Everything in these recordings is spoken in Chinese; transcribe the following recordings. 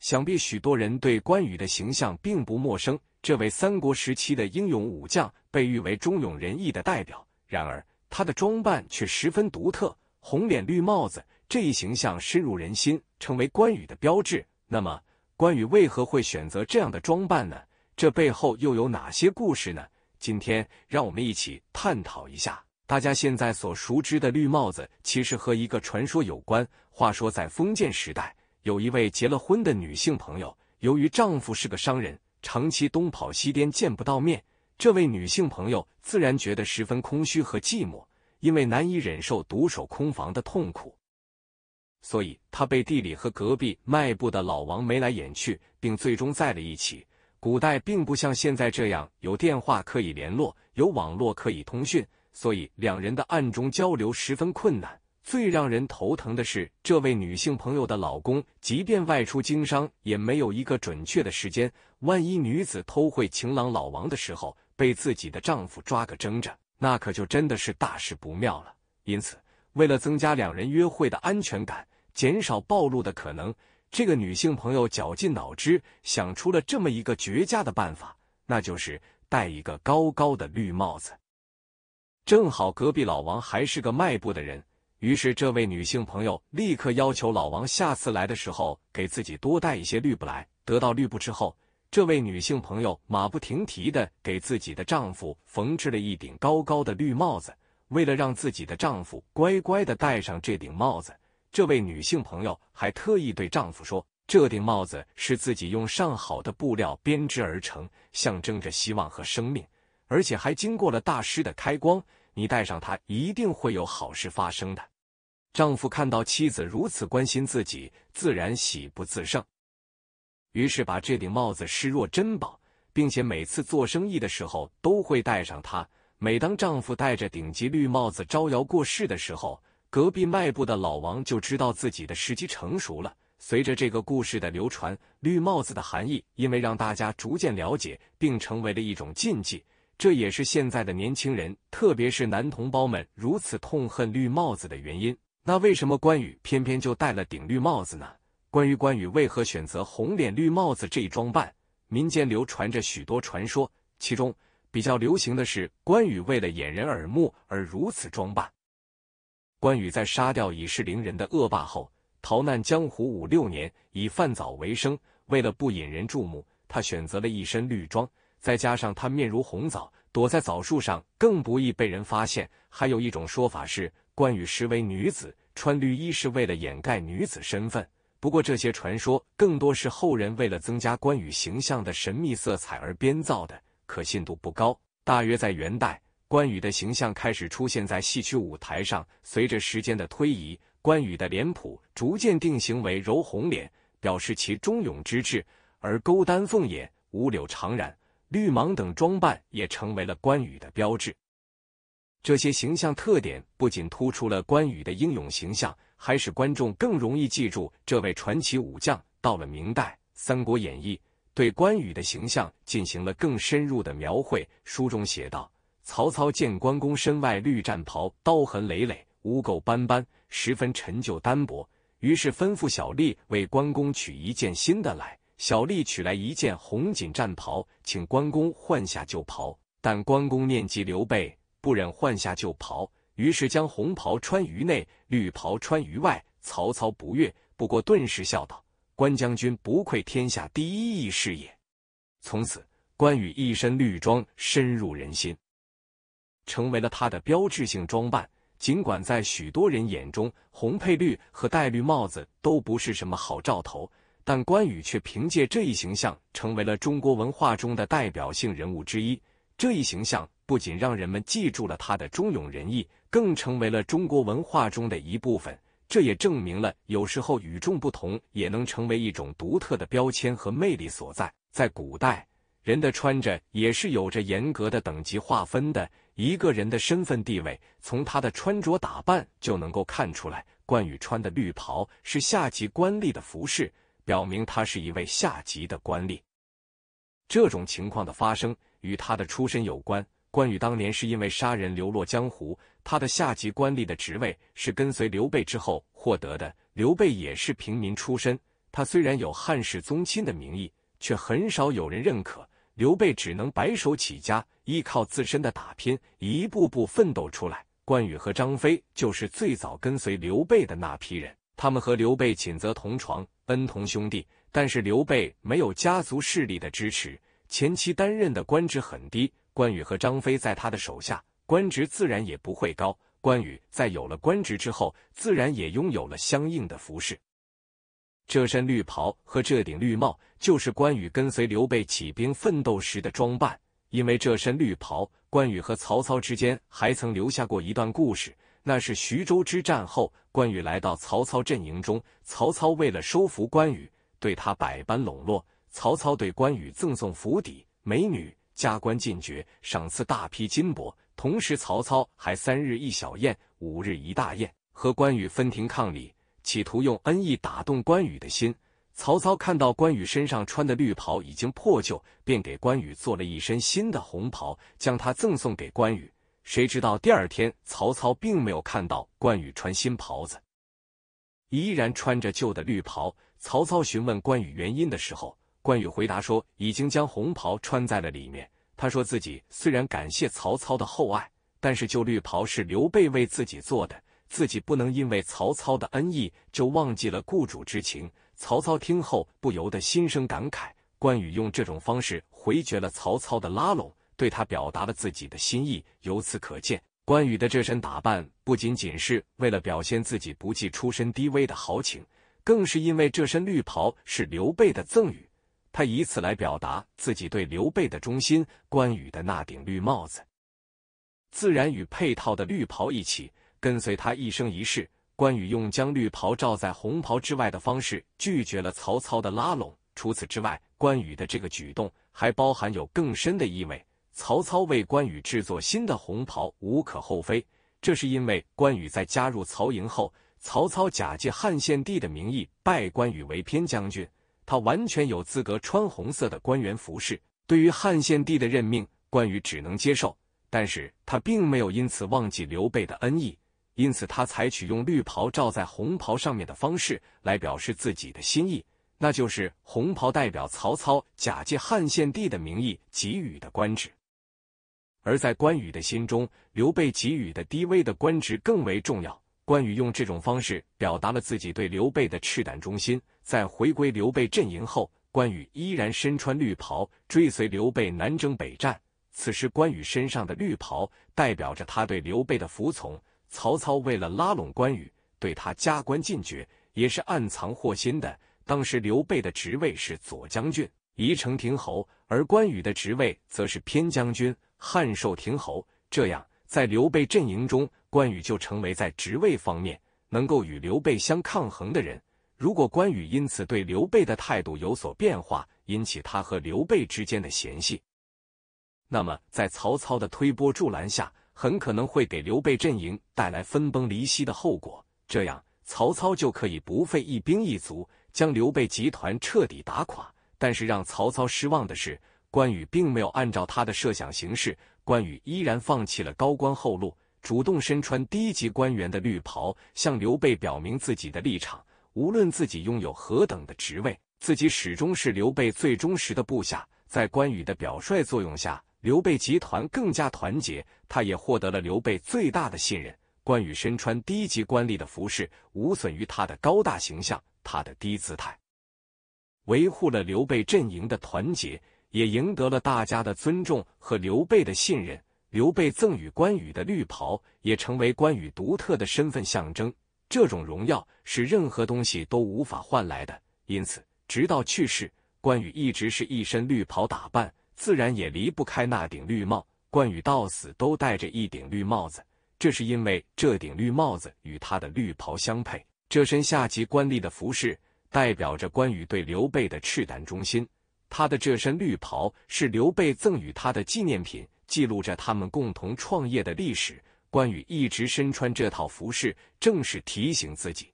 想必许多人对关羽的形象并不陌生，这位三国时期的英勇武将被誉为忠勇仁义的代表。然而，他的装扮却十分独特，红脸绿帽子这一形象深入人心，成为关羽的标志。那么，关羽为何会选择这样的装扮呢？这背后又有哪些故事呢？今天，让我们一起探讨一下。大家现在所熟知的绿帽子，其实和一个传说有关。话说，在封建时代。有一位结了婚的女性朋友，由于丈夫是个商人，长期东跑西颠，见不到面。这位女性朋友自然觉得十分空虚和寂寞，因为难以忍受独守空房的痛苦，所以她背地里和隔壁卖布的老王眉来眼去，并最终在了一起。古代并不像现在这样有电话可以联络，有网络可以通讯，所以两人的暗中交流十分困难。最让人头疼的是，这位女性朋友的老公，即便外出经商，也没有一个准确的时间。万一女子偷会情郎老王的时候，被自己的丈夫抓个正着，那可就真的是大事不妙了。因此，为了增加两人约会的安全感，减少暴露的可能，这个女性朋友绞尽脑汁想出了这么一个绝佳的办法，那就是戴一个高高的绿帽子。正好隔壁老王还是个卖布的人。于是，这位女性朋友立刻要求老王下次来的时候给自己多带一些绿布来。得到绿布之后，这位女性朋友马不停蹄地给自己的丈夫缝制了一顶高高的绿帽子。为了让自己的丈夫乖乖地戴上这顶帽子，这位女性朋友还特意对丈夫说：“这顶帽子是自己用上好的布料编织而成，象征着希望和生命，而且还经过了大师的开光。你戴上它，一定会有好事发生的。”丈夫看到妻子如此关心自己，自然喜不自胜，于是把这顶帽子视若珍宝，并且每次做生意的时候都会戴上它。每当丈夫戴着顶级绿帽子招摇过市的时候，隔壁卖布的老王就知道自己的时机成熟了。随着这个故事的流传，绿帽子的含义因为让大家逐渐了解，并成为了一种禁忌。这也是现在的年轻人，特别是男同胞们如此痛恨绿帽子的原因。那为什么关羽偏偏就戴了顶绿帽子呢？关于关羽为何选择红脸绿帽子这一装扮，民间流传着许多传说，其中比较流行的是关羽为了掩人耳目而如此装扮。关羽在杀掉以势凌人的恶霸后，逃难江湖五六年，以贩枣为生。为了不引人注目，他选择了一身绿装，再加上他面如红枣，躲在枣树上更不易被人发现。还有一种说法是。关羽实为女子，穿绿衣是为了掩盖女子身份。不过，这些传说更多是后人为了增加关羽形象的神秘色彩而编造的，可信度不高。大约在元代，关羽的形象开始出现在戏曲舞台上。随着时间的推移，关羽的脸谱逐渐定型为柔红脸，表示其忠勇之志；而勾丹凤眼、五柳长髯、绿蟒等装扮也成为了关羽的标志。这些形象特点不仅突出了关羽的英勇形象，还使观众更容易记住这位传奇武将。到了明代，《三国演义》对关羽的形象进行了更深入的描绘。书中写道：“曹操见关公身外绿战袍，刀痕累累，污垢斑斑，十分陈旧单薄，于是吩咐小吏为关公取一件新的来。小吏取来一件红锦战袍，请关公换下旧袍。但关公念及刘备。”不忍换下旧袍，于是将红袍穿于内，绿袍穿于外。曹操不悦，不过顿时笑道：“关将军不愧天下第一义士也。”从此，关羽一身绿装深入人心，成为了他的标志性装扮。尽管在许多人眼中，红配绿和戴绿帽子都不是什么好兆头，但关羽却凭借这一形象成为了中国文化中的代表性人物之一。这一形象。不仅让人们记住了他的忠勇仁义，更成为了中国文化中的一部分。这也证明了，有时候与众不同也能成为一种独特的标签和魅力所在。在古代，人的穿着也是有着严格的等级划分的。一个人的身份地位，从他的穿着打扮就能够看出来。关羽穿的绿袍是下级官吏的服饰，表明他是一位下级的官吏。这种情况的发生，与他的出身有关。关羽当年是因为杀人流落江湖，他的下级官吏的职位是跟随刘备之后获得的。刘备也是平民出身，他虽然有汉室宗亲的名义，却很少有人认可。刘备只能白手起家，依靠自身的打拼，一步步奋斗出来。关羽和张飞就是最早跟随刘备的那批人，他们和刘备寝则同床，恩同兄弟。但是刘备没有家族势力的支持，前期担任的官职很低。关羽和张飞在他的手下，官职自然也不会高。关羽在有了官职之后，自然也拥有了相应的服饰。这身绿袍和这顶绿帽，就是关羽跟随刘备起兵奋斗时的装扮。因为这身绿袍，关羽和曹操之间还曾留下过一段故事。那是徐州之战后，关羽来到曹操阵营中，曹操为了收服关羽，对他百般笼络。曹操对关羽赠送府邸、美女。加官进爵，赏赐大批金帛。同时，曹操还三日一小宴，五日一大宴，和关羽分庭抗礼，企图用恩义打动关羽的心。曹操看到关羽身上穿的绿袍已经破旧，便给关羽做了一身新的红袍，将他赠送给关羽。谁知道第二天，曹操并没有看到关羽穿新袍子，依然穿着旧的绿袍。曹操询问关羽原因的时候。关羽回答说：“已经将红袍穿在了里面。”他说：“自己虽然感谢曹操的厚爱，但是就绿袍是刘备为自己做的，自己不能因为曹操的恩义就忘记了雇主之情。”曹操听后不由得心生感慨。关羽用这种方式回绝了曹操的拉拢，对他表达了自己的心意。由此可见，关羽的这身打扮不仅仅是为了表现自己不计出身低微的豪情，更是因为这身绿袍是刘备的赠予。他以此来表达自己对刘备的忠心。关羽的那顶绿帽子，自然与配套的绿袍一起跟随他一生一世。关羽用将绿袍罩在红袍之外的方式，拒绝了曹操的拉拢。除此之外，关羽的这个举动还包含有更深的意味。曹操为关羽制作新的红袍，无可厚非，这是因为关羽在加入曹营后，曹操假借汉献帝的名义拜关羽为偏将军。他完全有资格穿红色的官员服饰。对于汉献帝的任命，关羽只能接受，但是他并没有因此忘记刘备的恩义，因此他采取用绿袍罩在红袍上面的方式来表示自己的心意，那就是红袍代表曹操假借汉献帝的名义给予的官职，而在关羽的心中，刘备给予的低微的官职更为重要。关羽用这种方式表达了自己对刘备的赤胆忠心。在回归刘备阵营后，关羽依然身穿绿袍，追随刘备南征北战。此时，关羽身上的绿袍代表着他对刘备的服从。曹操为了拉拢关羽，对他加官进爵，也是暗藏祸心的。当时，刘备的职位是左将军、宜城亭侯，而关羽的职位则是偏将军、汉寿亭侯。这样，在刘备阵营中，关羽就成为在职位方面能够与刘备相抗衡的人。如果关羽因此对刘备的态度有所变化，引起他和刘备之间的嫌隙，那么在曹操的推波助澜下，很可能会给刘备阵营带来分崩离析的后果。这样，曹操就可以不费一兵一卒，将刘备集团彻底打垮。但是，让曹操失望的是，关羽并没有按照他的设想行事。关羽依然放弃了高官厚禄，主动身穿低级官员的绿袍，向刘备表明自己的立场。无论自己拥有何等的职位，自己始终是刘备最忠实的部下。在关羽的表率作用下，刘备集团更加团结，他也获得了刘备最大的信任。关羽身穿低级官吏的服饰，无损于他的高大形象，他的低姿态维护了刘备阵营的团结，也赢得了大家的尊重和刘备的信任。刘备赠予关羽的绿袍，也成为关羽独特的身份象征。这种荣耀是任何东西都无法换来的，因此直到去世，关羽一直是一身绿袍打扮，自然也离不开那顶绿帽。关羽到死都戴着一顶绿帽子，这是因为这顶绿帽子与他的绿袍相配。这身下级官吏的服饰，代表着关羽对刘备的赤胆忠心。他的这身绿袍是刘备赠予他的纪念品，记录着他们共同创业的历史。关羽一直身穿这套服饰，正是提醒自己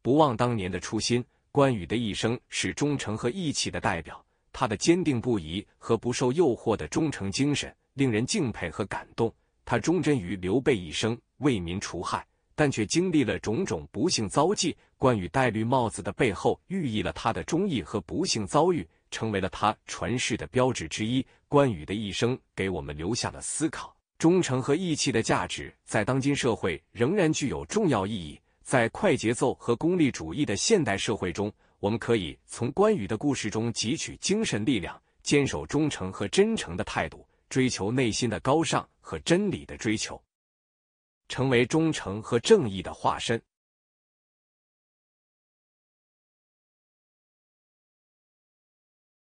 不忘当年的初心。关羽的一生是忠诚和义气的代表，他的坚定不移和不受诱惑的忠诚精神令人敬佩和感动。他忠贞于刘备一生，为民除害，但却经历了种种不幸遭际。关羽戴绿帽子的背后，寓意了他的忠义和不幸遭遇，成为了他传世的标志之一。关羽的一生给我们留下了思考。忠诚和义气的价值在当今社会仍然具有重要意义。在快节奏和功利主义的现代社会中，我们可以从关羽的故事中汲取精神力量，坚守忠诚和真诚的态度，追求内心的高尚和真理的追求，成为忠诚和正义的化身。